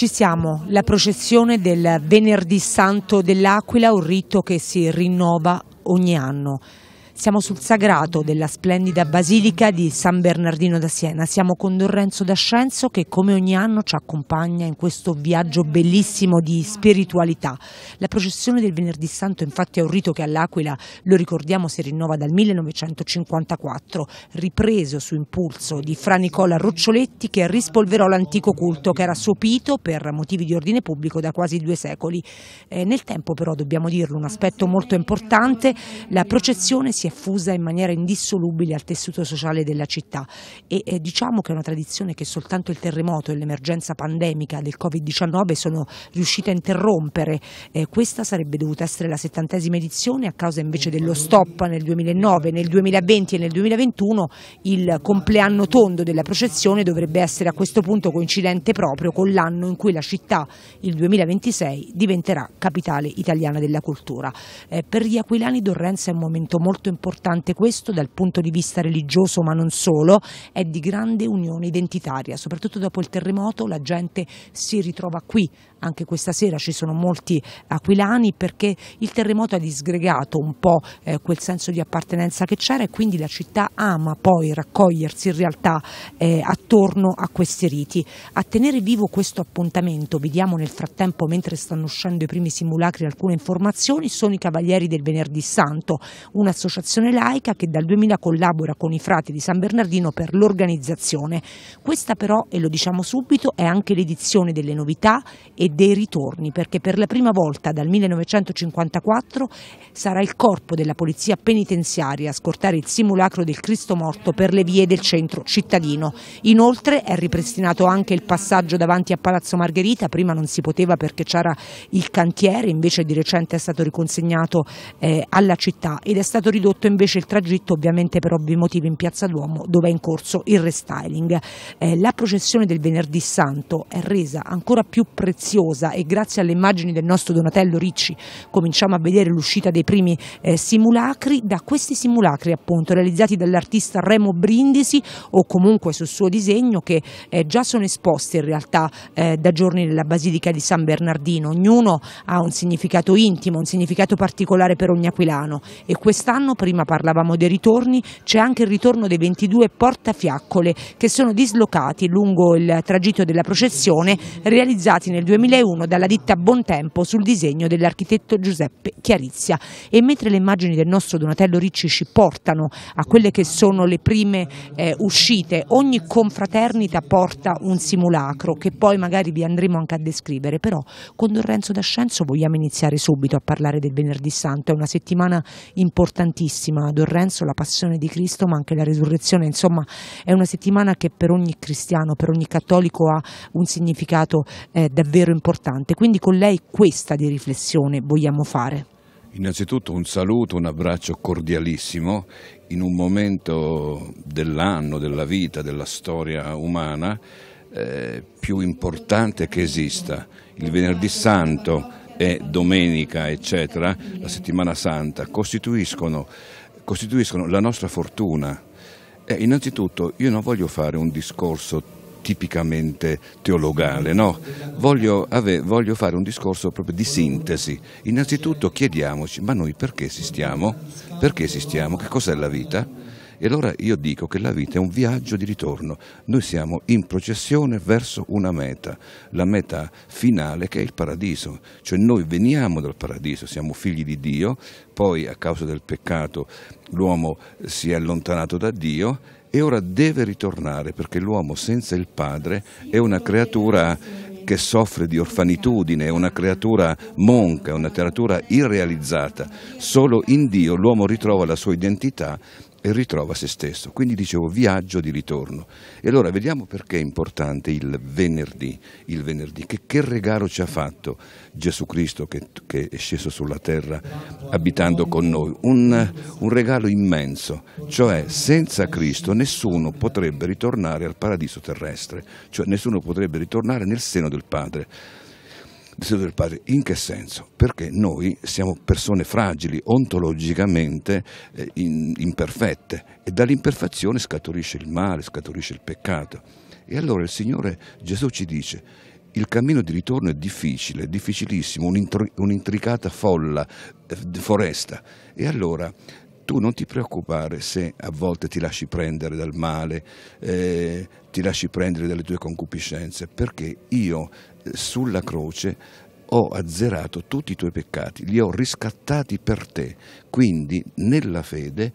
Ci siamo, la processione del Venerdì Santo dell'Aquila, un rito che si rinnova ogni anno. Siamo sul sagrato della splendida basilica di San Bernardino da Siena. Siamo con Dorrenzo D'Ascenzo che come ogni anno ci accompagna in questo viaggio bellissimo di spiritualità. La processione del Venerdì Santo infatti è un rito che all'Aquila, lo ricordiamo, si rinnova dal 1954, ripreso su impulso di Fra Nicola Roccioletti che rispolverò l'antico culto che era sopito per motivi di ordine pubblico da quasi due secoli. Eh, nel tempo però, dobbiamo dirlo, un aspetto molto importante, la processione si è è in maniera indissolubile al tessuto sociale della città e eh, diciamo che è una tradizione che soltanto il terremoto e l'emergenza pandemica del Covid-19 sono riuscite a interrompere. Eh, questa sarebbe dovuta essere la settantesima edizione a causa invece dello stop nel 2009, nel 2020 e nel 2021 il compleanno tondo della processione dovrebbe essere a questo punto coincidente proprio con l'anno in cui la città, il 2026, diventerà capitale italiana della cultura. Eh, per gli aquilani Dorrenza è un momento molto importante importante questo dal punto di vista religioso ma non solo, è di grande unione identitaria, soprattutto dopo il terremoto la gente si ritrova qui, anche questa sera ci sono molti aquilani perché il terremoto ha disgregato un po' eh, quel senso di appartenenza che c'era e quindi la città ama poi raccogliersi in realtà eh, attorno a questi riti. A tenere vivo questo appuntamento, vediamo nel frattempo mentre stanno uscendo i primi simulacri alcune informazioni, sono i Cavalieri del Venerdì Santo, un'associazione Associazione laica che dal 2000 collabora con i frati di San Bernardino per l'organizzazione. Questa però, e lo diciamo subito, è anche l'edizione delle novità e dei ritorni, perché per la prima volta dal 1954 sarà il corpo della polizia penitenziaria a scortare il simulacro del Cristo morto per le vie del centro cittadino. Inoltre è ripristinato anche il passaggio davanti a Palazzo Margherita, prima non si poteva perché c'era il cantiere, invece di recente è stato riconsegnato eh, alla città ed è stato ridotto ridotto invece il tragitto ovviamente per ovvi motivi in Piazza Duomo dove è in corso il restyling. Eh, la processione del venerdì santo è resa ancora più preziosa e grazie alle immagini del nostro Donatello Ricci cominciamo a vedere l'uscita dei primi eh, simulacri, da questi simulacri appunto realizzati dall'artista Remo Brindisi o comunque sul suo disegno che eh, già sono esposti in realtà eh, da giorni nella Basilica di San Bernardino, ognuno ha un significato intimo, un significato particolare per ogni aquilano e quest'anno prima parlavamo dei ritorni, c'è anche il ritorno dei 22 portafiaccole che sono dislocati lungo il tragitto della processione realizzati nel 2001 dalla ditta Bontempo sul disegno dell'architetto Giuseppe Chiarizia e mentre le immagini del nostro Donatello Ricci ci portano a quelle che sono le prime eh, uscite, ogni confraternita porta un simulacro che poi magari vi andremo anche a descrivere, però con Lorenzo D'Ascenzo vogliamo iniziare subito a parlare del Venerdì Santo, è una settimana importantissima bellissima, Don Renzo, la passione di Cristo ma anche la resurrezione, insomma è una settimana che per ogni cristiano, per ogni cattolico ha un significato eh, davvero importante, quindi con lei questa di riflessione vogliamo fare. Innanzitutto un saluto, un abbraccio cordialissimo in un momento dell'anno, della vita, della storia umana eh, più importante che esista. Il venerdì santo e domenica, eccetera, la settimana santa, costituiscono, costituiscono la nostra fortuna. E innanzitutto io non voglio fare un discorso tipicamente teologale, no? Voglio, ave, voglio, fare un discorso proprio di sintesi. Innanzitutto chiediamoci, ma noi perché esistiamo? Perché esistiamo? Che cos'è la vita? E allora io dico che la vita è un viaggio di ritorno, noi siamo in processione verso una meta, la meta finale che è il paradiso, cioè noi veniamo dal paradiso, siamo figli di Dio, poi a causa del peccato l'uomo si è allontanato da Dio e ora deve ritornare perché l'uomo senza il padre è una creatura che soffre di orfanitudine, è una creatura monca, è una creatura irrealizzata. Solo in Dio l'uomo ritrova la sua identità e ritrova se stesso. Quindi dicevo viaggio di ritorno. E allora vediamo perché è importante il venerdì, il venerdì che, che regalo ci ha fatto Gesù Cristo che, che, è sceso sulla terra abitando con noi. Un, un regalo immenso, cioè senza Cristo nessuno potrebbe ritornare al paradiso terrestre, cioè nessuno potrebbe ritornare nel seno del Padre desiderio del padre. In che senso? Perché noi siamo persone fragili, ontologicamente eh, in, imperfette e dall'imperfezione scaturisce il male, scaturisce il peccato. E allora il Signore Gesù ci dice, il cammino di ritorno è difficile, difficilissimo, un'intricata folla, eh, foresta. E allora tu non ti preoccupare se a volte ti lasci prendere dal male, eh, ti lasci prendere dalle tue concupiscenze, perché io eh, sulla croce ho azzerato tutti i tuoi peccati, li ho riscattati per te. Quindi nella fede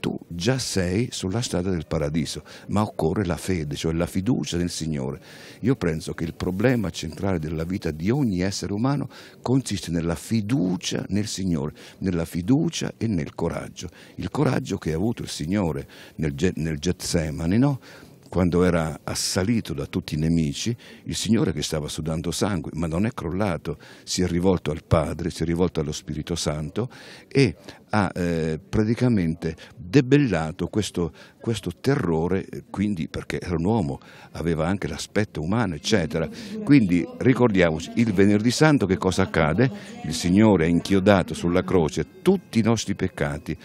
tu già sei sulla strada del paradiso, ma occorre la fede, cioè la fiducia nel Signore. Io penso che il problema centrale della vita di ogni essere umano consiste nella fiducia nel Signore, nella fiducia e nel coraggio. Il coraggio che ha avuto il Signore nel, nel Getsemani, no? quando era assalito da tutti i nemici, il Signore che stava sudando sangue, ma non è crollato, si è rivolto al Padre, si è rivolto allo Spirito Santo e ha eh, praticamente debellato questo, questo, terrore, quindi perché era un uomo, aveva anche l'aspetto umano, eccetera. Quindi ricordiamoci, il venerdì santo che cosa accade? Il Signore ha inchiodato sulla croce tutti i nostri peccati,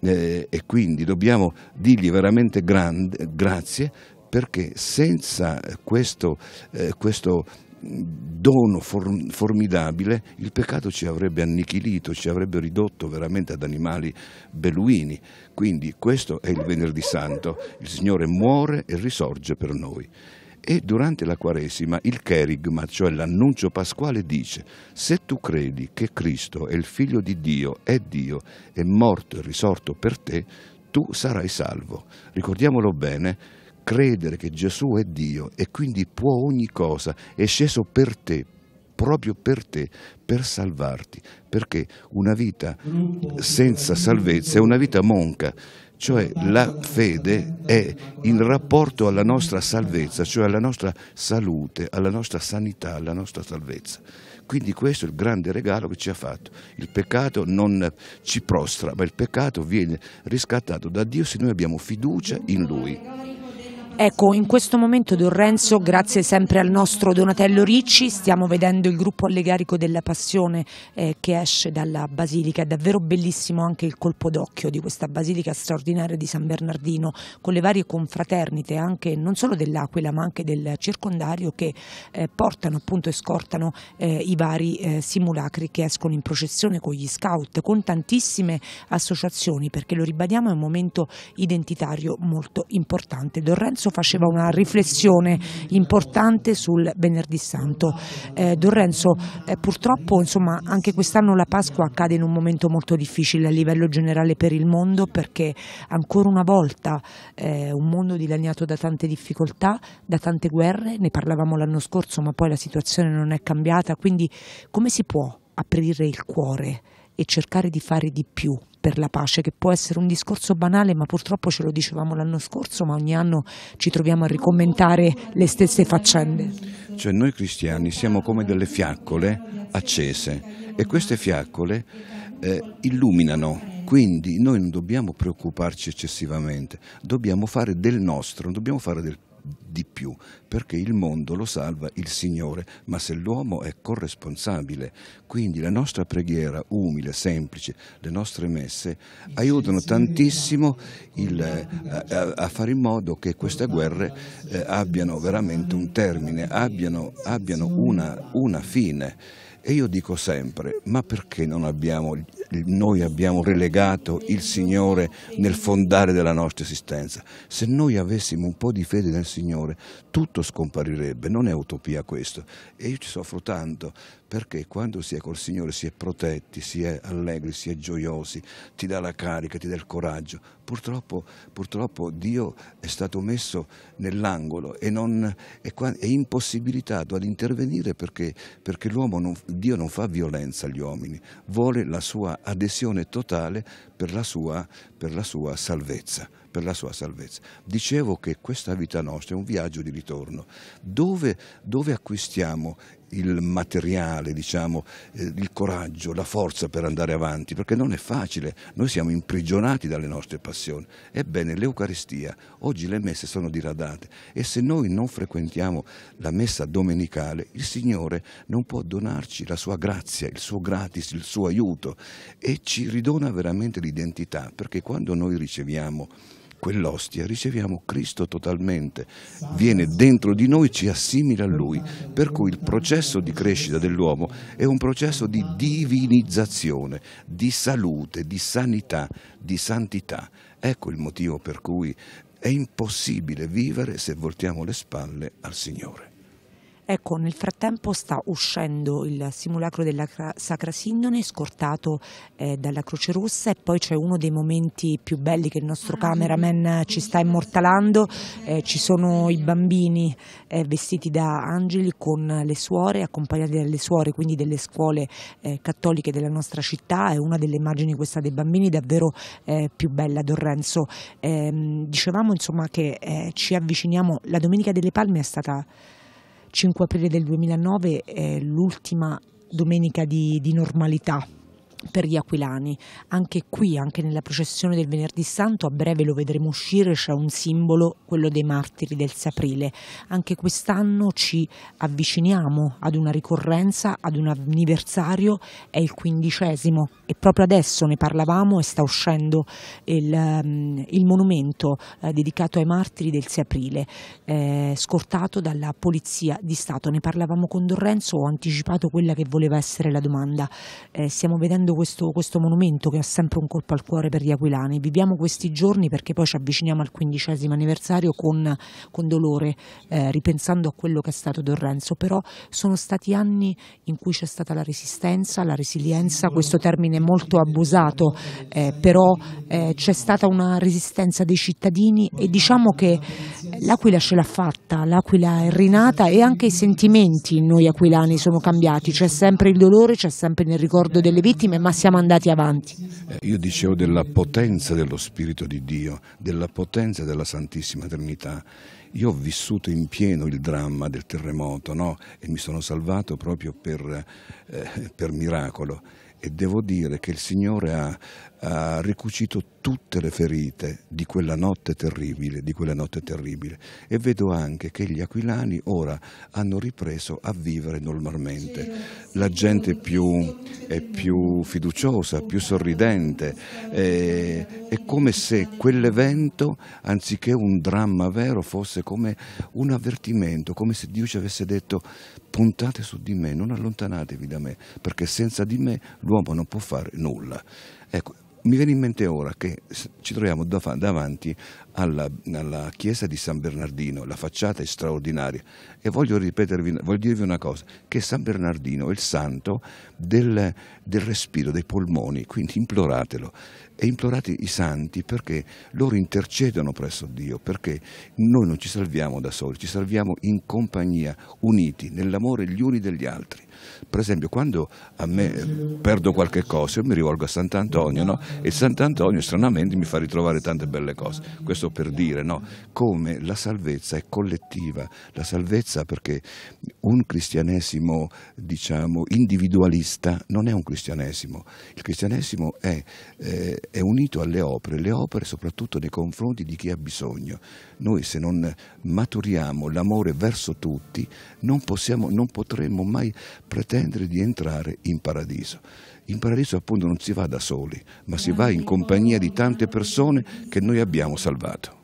eh, e quindi dobbiamo dirgli veramente grande, grazie perché senza questo, eh, questo dono form formidabile il peccato ci avrebbe annichilito, ci avrebbe ridotto veramente ad animali beluini. Quindi questo è il venerdì santo, il Signore muore e risorge per noi. E durante la Quaresima il Kerigma, cioè l'annuncio pasquale, dice «Se tu credi che Cristo è il Figlio di Dio, è Dio, è morto e risorto per te, tu sarai salvo». Ricordiamolo bene, credere che Gesù è Dio e quindi può ogni cosa, è sceso per te, proprio per te, per salvarti, perché una vita senza salvezza è una vita monca. Cioè la fede è in rapporto alla nostra salvezza, cioè alla nostra salute, alla nostra sanità, alla nostra salvezza. Quindi questo è il grande regalo che ci ha fatto. Il peccato non ci prostra, ma il peccato viene riscattato da Dio se noi abbiamo fiducia in Lui. Ecco, in questo momento Don Renzo, grazie sempre al nostro Donatello Ricci, stiamo vedendo il gruppo allegarico della Passione eh, che esce dalla Basilica. È davvero bellissimo anche il colpo d'occhio di questa Basilica straordinaria di San Bernardino, con le varie confraternite anche non solo dell'Aquila ma anche del circondario che eh, portano appunto e scortano eh, i vari eh, simulacri che escono in processione con gli scout, con tantissime associazioni perché lo ribadiamo è un momento identitario molto importante. Don Renzo D'Arezzo faceva una riflessione importante sul venerdì santo. Eh, Dorrenzo, eh, purtroppo insomma, anche quest'anno la Pasqua accade in un momento molto difficile a livello generale per il mondo perché ancora una volta eh, un mondo dilaniato da tante difficoltà, da tante guerre, ne parlavamo l'anno scorso ma poi la situazione non è cambiata, quindi come si può aprire il cuore e cercare di fare di più per la pace, che può essere un discorso banale, ma purtroppo ce lo dicevamo l'anno scorso, ma ogni anno ci troviamo a ricommentare le stesse faccende. Cioè noi cristiani siamo come delle fiaccole accese e queste fiaccole eh, illuminano quindi noi non dobbiamo preoccuparci eccessivamente, dobbiamo fare del nostro, non dobbiamo fare del di più, perché il mondo lo salva il Signore, ma se l'uomo è corresponsabile, quindi la nostra preghiera umile, semplice, le nostre messe aiutano tantissimo il, eh, a, a, fare in modo che queste guerre eh, abbiano veramente un termine, abbiano, abbiano una, una fine. E io dico sempre, ma perché abbiamo, noi abbiamo relegato il Signore nel fondare della nostra esistenza? Se noi avessimo un po' di fede nel Signore, tutto scomparirebbe, non è utopia questo. E io ci soffro tanto, perché quando si è col Signore si è protetti, si è allegri, si è gioiosi, ti dà la carica, ti dà il coraggio. Purtroppo, purtroppo Dio è stato messo nell'angolo e non, è, è, impossibilitato ad intervenire perché, perché non, Dio non fa violenza agli uomini, vuole la sua adesione totale per la sua, per la sua salvezza per la sua salvezza. Dicevo che questa vita nostra è un viaggio di ritorno. Dove, dove acquistiamo il materiale, diciamo, eh, il coraggio, la forza per andare avanti, perché non è facile, noi siamo imprigionati dalle nostre passioni. Ebbene, l'Eucaristia, oggi le messe sono diradate e se noi non frequentiamo la messa domenicale, il Signore non può donarci la sua grazia, il suo gratis, il suo aiuto e ci ridona veramente l'identità, perché quando noi riceviamo quell'ostia riceviamo Cristo totalmente, viene dentro di noi, ci assimila a Lui, per cui il processo di crescita dell'uomo è un processo di divinizzazione, di salute, di sanità, di santità. Ecco il motivo per cui è impossibile vivere se voltiamo le spalle al Signore. Ecco, nel frattempo sta uscendo il simulacro della Sacra Sindone, scortato eh, dalla Croce Rossa e poi c'è uno dei momenti più belli che il nostro ah, cameraman eh, ci sta immortalando, eh, ci sono i bambini eh, vestiti da angeli con le suore, accompagnati dalle suore, quindi delle scuole eh, cattoliche della nostra città, è una delle immagini questa dei bambini davvero eh, più bella, Don Renzo. Ehm, dicevamo insomma che ci avviciniamo, la Domenica delle Palme è stata 5 aprile del 2009 è l'ultima domenica di, di normalità per gli aquilani. Anche qui, anche nella processione del Venerdì Santo, a breve lo vedremo uscire, c'è un simbolo, quello dei martiri del Saprile. Anche quest'anno ci avviciniamo ad una ricorrenza, ad un anniversario, è il quindicesimo e proprio adesso ne parlavamo e sta uscendo il, ehm, il monumento eh, dedicato ai martiri del Saprile, eh, scortato dalla Polizia di Stato. Ne parlavamo con Dorrenzo, ho anticipato quella che voleva essere la domanda. Eh, stiamo vedendo vedendo questo, questo monumento che ha sempre un colpo al cuore per gli aquilani, viviamo questi giorni perché poi ci avviciniamo al quindicesimo anniversario con, con dolore, eh, ripensando a quello che è stato Don Renzo, però sono stati anni in cui c'è stata la resistenza, la resilienza, questo termine è molto abusato, eh, però eh, c'è stata una resistenza dei cittadini e diciamo che eh, l'Aquila ce l'ha fatta, l'Aquila è rinata e anche i sentimenti in noi aquilani sono cambiati, c'è sempre il dolore, c'è sempre nel ricordo delle vittime, ma siamo andati avanti. Eh, io dicevo della potenza dello Spirito di Dio, della potenza della Santissima Trinità. Io ho vissuto in pieno il dramma del terremoto no? e mi sono salvato proprio per, eh, per miracolo e devo dire che il Signore ha ha ricucito tutte le ferite di quella notte terribile, di quella notte terribile e vedo anche che gli aquilani ora hanno ripreso a vivere normalmente. La gente è più, è più fiduciosa, più sorridente, è, è come se quell'evento, anziché un dramma vero, fosse come un avvertimento, come se Dio ci avesse detto puntate su di me, non allontanatevi da me, perché senza di me l'uomo non può fare nulla. Ecco, mi viene in mente ora che ci troviamo davanti alla, alla chiesa di San Bernardino, la facciata è straordinaria e voglio, voglio dirvi una cosa, che San Bernardino è il santo del, del respiro, dei polmoni, quindi imploratelo e implorate i santi perché loro intercedono presso Dio, perché noi non ci salviamo da soli, ci salviamo in compagnia, uniti, nell'amore gli uni degli altri. Per esempio, quando a me eh, perdo qualche cosa, io mi rivolgo a Sant'Antonio no? e Sant'Antonio stranamente mi fa ritrovare tante belle cose. Questo per dire no? come la salvezza è collettiva, la salvezza perché un cristianesimo diciamo individualista non è un cristianesimo, il cristianesimo è, eh, è unito alle opere, le opere soprattutto nei confronti di chi ha bisogno. Noi se non maturiamo l'amore verso tutti non, possiamo, non potremo mai pretendere di entrare in paradiso. In paradiso appunto non si va da soli, ma si va in compagnia di tante persone che noi abbiamo salvato.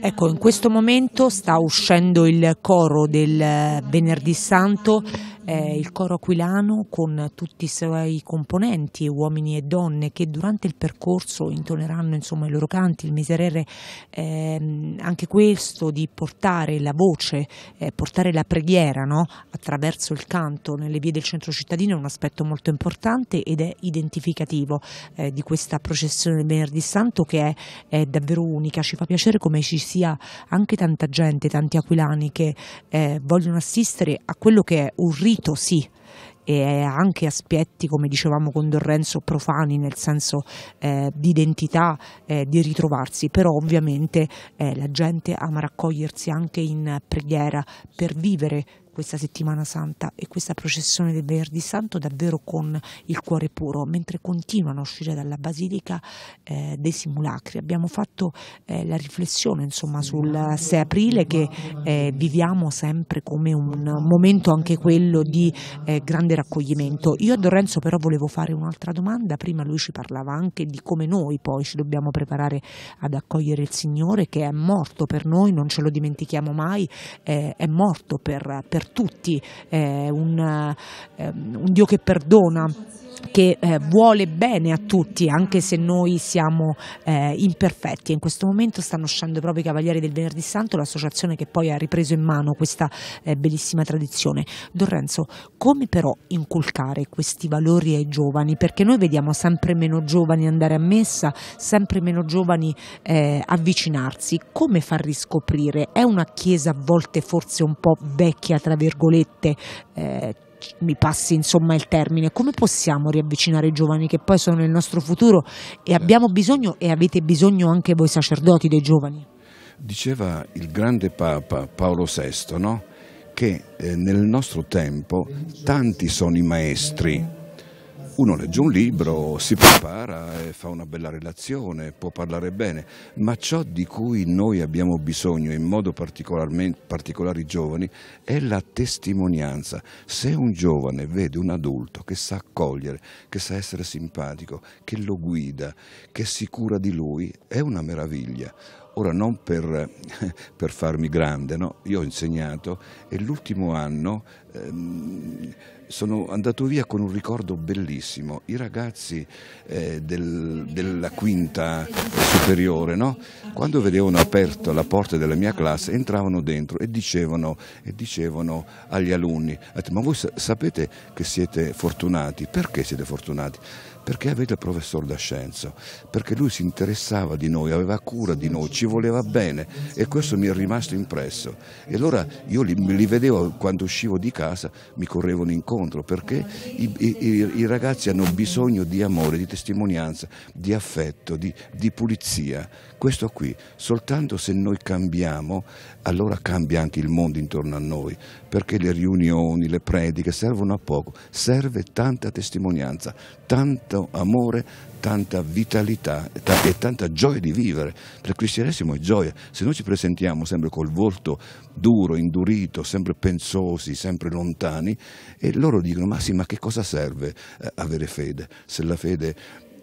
Ecco, in questo momento sta uscendo il coro del eh, Venerdì Santo eh, il coro aquilano con tutti i suoi componenti, uomini e donne, che durante il percorso intoneranno insomma, i loro canti, il miserere, ehm, anche questo di portare la voce, eh, portare la preghiera no? attraverso il canto nelle vie del centro cittadino è un aspetto molto importante ed è identificativo eh, di questa processione del venerdì santo che è, è, davvero unica, ci fa piacere come ci sia anche tanta gente, tanti aquilani che eh, vogliono assistere a quello che è un rito sentito sì e anche aspetti, come dicevamo con Dorrenzo, profani nel senso eh, di identità, eh, di ritrovarsi, però ovviamente eh, la gente ama raccogliersi anche in preghiera per vivere questa settimana santa e questa processione del Verdi santo davvero con il cuore puro, mentre continuano a uscire dalla basilica eh, dei simulacri. Abbiamo fatto eh, la riflessione insomma, sul 6 aprile che eh, viviamo sempre come un momento anche quello di eh, grande raccoglimento. Io ad Lorenzo però volevo fare un'altra domanda, prima lui ci parlava anche di come noi poi ci dobbiamo preparare ad accogliere il Signore che è morto per noi, non ce lo dimentichiamo mai, eh, è morto per, per per tutti, un, ehm, un Dio che perdona che eh, vuole bene a tutti, anche se noi siamo eh, imperfetti. In questo momento stanno uscendo proprio i Cavalieri del Venerdì Santo, l'associazione che poi ha ripreso in mano questa eh, bellissima tradizione. Don Renzo, come però inculcare questi valori ai giovani? Perché noi vediamo sempre meno giovani andare a messa, sempre meno giovani eh, avvicinarsi. Come far riscoprire? È una chiesa a volte forse un po' vecchia, tra virgolette, eh, mi passi insomma il termine, come possiamo riavvicinare i giovani che poi sono il nostro futuro e abbiamo bisogno e avete bisogno anche voi sacerdoti dei giovani? Diceva il grande Papa Paolo VI no? che eh, nel nostro tempo tanti sono i maestri uno legge un libro, si prepara e fa una bella relazione, può parlare bene, ma ciò di cui noi abbiamo bisogno, in modo particolare i giovani, è la testimonianza. Se un giovane vede un adulto che sa accogliere, che sa essere simpatico, che lo guida, che si cura di lui, è una meraviglia. Ora non per, per farmi grande, no? io ho insegnato e l'ultimo anno... Ehm, sono andato via con un ricordo bellissimo. I ragazzi eh, del, della quinta superiore, no? quando vedevano aperta la porta della mia classe, entravano dentro e dicevano, e dicevano agli alunni, ma voi sapete che siete fortunati? Perché siete fortunati? perché avete il professor D'Ascenzo, perché lui si interessava di noi, aveva cura di noi, ci voleva bene e questo mi è rimasto impresso. E allora io li, li vedevo quando uscivo di casa, mi correvano incontro incontro perché i, i, i, ragazzi hanno bisogno di amore, di testimonianza, di affetto, di, di pulizia. Questo qui, soltanto se noi cambiamo, allora cambia anche il mondo intorno a noi, perché le riunioni, le prediche servono a poco, serve tanta testimonianza, tanto amore, tanta vitalità e tanta gioia di vivere. Per il cristianesimo è gioia. Se noi ci presentiamo sempre col volto duro, indurito, sempre pensosi, sempre lontani, e loro dicono, ma sì, ma che cosa serve eh, avere fede? Se la fede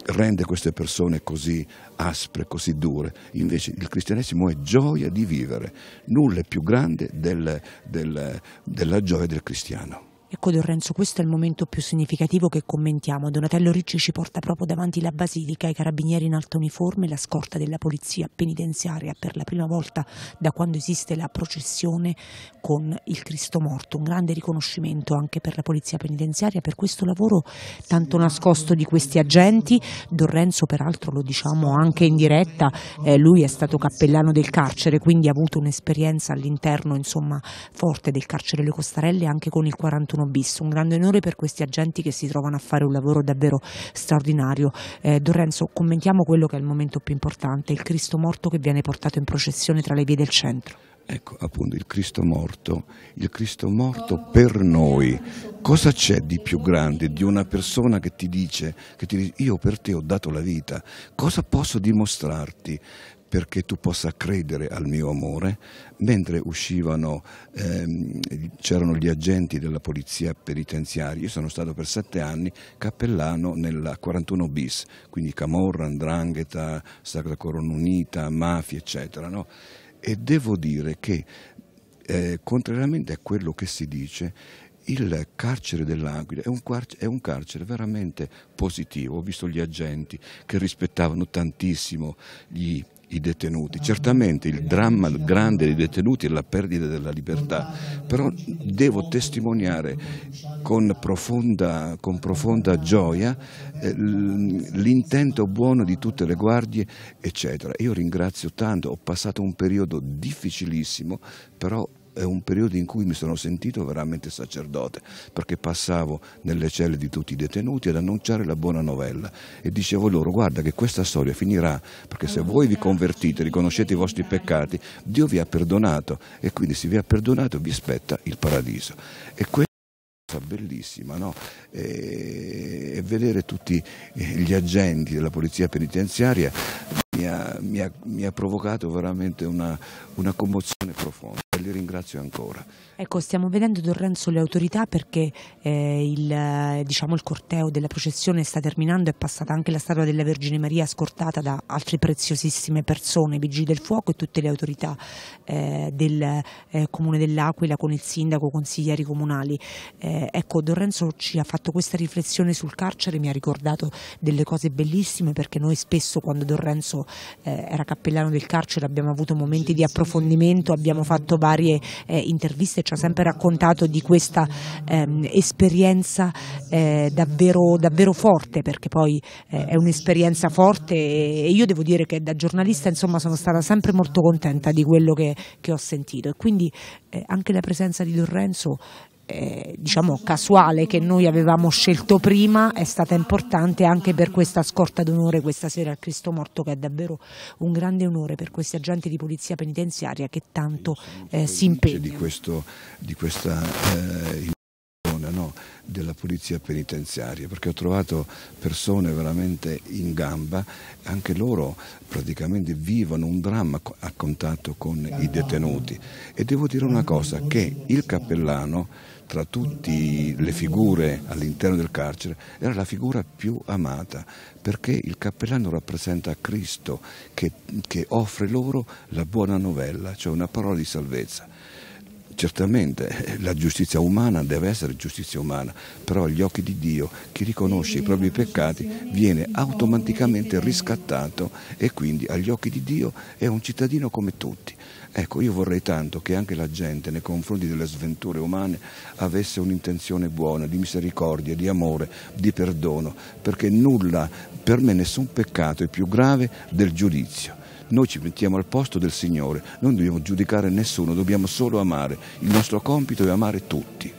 rende queste persone così aspre, così dure. Invece il cristianesimo è gioia di vivere. Nulla è più grande del, del, della gioia del cristiano. Ecco Don Renzo, questo è il momento più significativo che commentiamo. Donatello Ricci ci porta proprio davanti la Basilica, i carabinieri in alta uniforme, la scorta della polizia penitenziaria per la prima volta da quando esiste la processione con il Cristo morto. Un grande riconoscimento anche per la polizia penitenziaria per questo lavoro tanto nascosto di questi agenti. Don Renzo peraltro lo diciamo anche in diretta, eh, lui è stato cappellano del carcere, quindi ha avuto un'esperienza all'interno insomma forte del carcere Le Costarelle anche con il 41 Milano bis. Un grande onore per questi agenti che si trovano a fare un lavoro davvero straordinario. Eh, Dorenzo, commentiamo quello che è il momento più importante, il Cristo morto che viene portato in processione tra le vie del centro. Ecco appunto il Cristo morto, il Cristo morto per noi. Cosa c'è di più grande di una persona che ti dice, che ti dice io per te ho dato la vita? Cosa posso dimostrarti? perché tu possa credere al mio amore, mentre uscivano, ehm, c'erano gli agenti della polizia penitenziaria, io sono stato per sette anni cappellano nella 41 bis, quindi Camorra, Andrangheta, Sacra Corona Unita, mafia eccetera, no? e devo dire che eh, contrariamente a quello che si dice, il carcere dell'Aquila è, è un, carcere veramente positivo. Ho visto gli agenti che rispettavano tantissimo gli, i detenuti. Certamente il dramma grande dei detenuti è la perdita della libertà, però devo testimoniare con profonda, con profonda gioia eh, l'intento buono di tutte le guardie, eccetera. Io ringrazio tanto, ho passato un periodo difficilissimo, però è un periodo in cui mi sono sentito veramente sacerdote, perché passavo nelle celle di tutti i detenuti ad annunciare la buona novella e dicevo loro guarda che questa storia finirà, perché se voi vi convertite, riconoscete i vostri peccati, Dio vi ha perdonato e quindi se vi ha perdonato vi spetta il paradiso. E bellissima, no? E vedere tutti gli agenti della polizia penitenziaria mi ha, mi ha, mi ha provocato veramente una, una commozione profonda e li ringrazio ancora. Ecco, stiamo vedendo Don Renzo le autorità perché eh, il, diciamo, il, corteo della processione sta terminando, è passata anche la statua della Vergine Maria scortata da altre preziosissime persone, vigili del fuoco e tutte le autorità eh, del eh, comune dell'Aquila con il sindaco, consiglieri comunali. Eh, ecco, Don Renzo ci ha fatto questa riflessione sul carcere, mi ha ricordato delle cose bellissime perché noi spesso quando Don Renzo eh, era cappellano del carcere abbiamo avuto momenti di approfondimento, abbiamo fatto varie eh, interviste, ci ha sempre raccontato di questa ehm, esperienza eh, davvero, davvero, forte perché poi eh, è un'esperienza forte e, io devo dire che da giornalista insomma, sono stata sempre molto contenta di quello che, che ho sentito e quindi eh, anche la presenza di Renzo eh, diciamo casuale che noi avevamo scelto prima è stata importante anche per questa scorta d'onore questa sera al Cristo Morto che è davvero un grande onore per questi agenti di polizia penitenziaria che tanto eh, si impegnano di, questo, di questa eh, no, della polizia penitenziaria perché ho trovato persone veramente in gamba anche loro praticamente vivono un dramma a contatto con i detenuti e devo dire una cosa che il cappellano tra tutte le figure all'interno del carcere era la figura più amata perché il cappellano rappresenta Cristo che, che offre loro la buona novella, cioè una parola di salvezza certamente eh, la giustizia umana deve essere giustizia umana, però agli occhi di Dio chi riconosce i propri peccati viene automaticamente riscattato e quindi agli occhi di Dio è un cittadino come tutti. Ecco, io vorrei tanto che anche la gente nei confronti delle sventure umane avesse un'intenzione buona, di misericordia, di amore, di perdono, perché nulla, per me nessun peccato è più grave del giudizio noi ci mettiamo al posto del Signore, non dobbiamo giudicare nessuno, dobbiamo solo amare. Il nostro compito è amare tutti.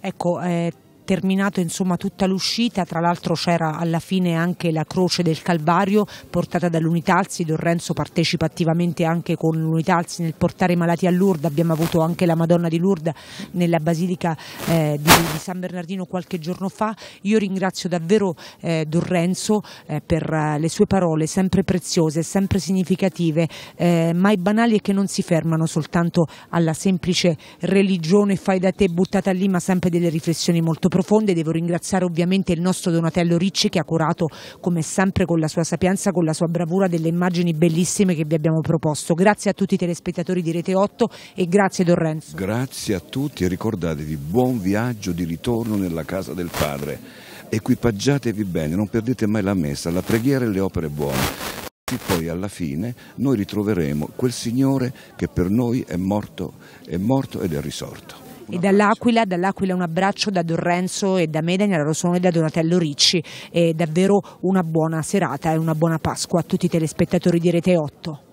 Ecco, eh, terminato insomma tutta l'uscita, tra l'altro c'era alla fine anche la croce del Calvario portata dall'Unitalzi, Don Renzo partecipa attivamente anche con l'Unitalzi nel portare i malati a Lourdes, abbiamo avuto anche la Madonna di Lourdes nella Basilica eh, di, di, San Bernardino qualche giorno fa, io ringrazio davvero eh, Don Renzo eh, per eh, le sue parole sempre preziose, sempre significative, eh, mai banali e che non si fermano soltanto alla semplice religione fai da te buttata lì ma sempre delle riflessioni molto profonde. Devo ringraziare ovviamente il nostro Donatello Ricci che ha curato come sempre con la sua sapienza, con la sua bravura delle immagini bellissime che vi abbiamo proposto. Grazie a tutti i telespettatori di Rete 8 e grazie Don Renzo. Grazie a tutti e ricordatevi buon viaggio di ritorno nella casa del Padre. Equipaggiatevi bene, non perdete mai la messa, la preghiera e le opere buone. E poi alla fine noi ritroveremo quel Signore che per noi è morto, è morto ed è risorto e dall'Aquila, dall'Aquila un abbraccio da Dorrenzo e da me, Daniela Rosone e da Donatello Ricci. E davvero una buona serata e una buona Pasqua a tutti i telespettatori di Rete 8.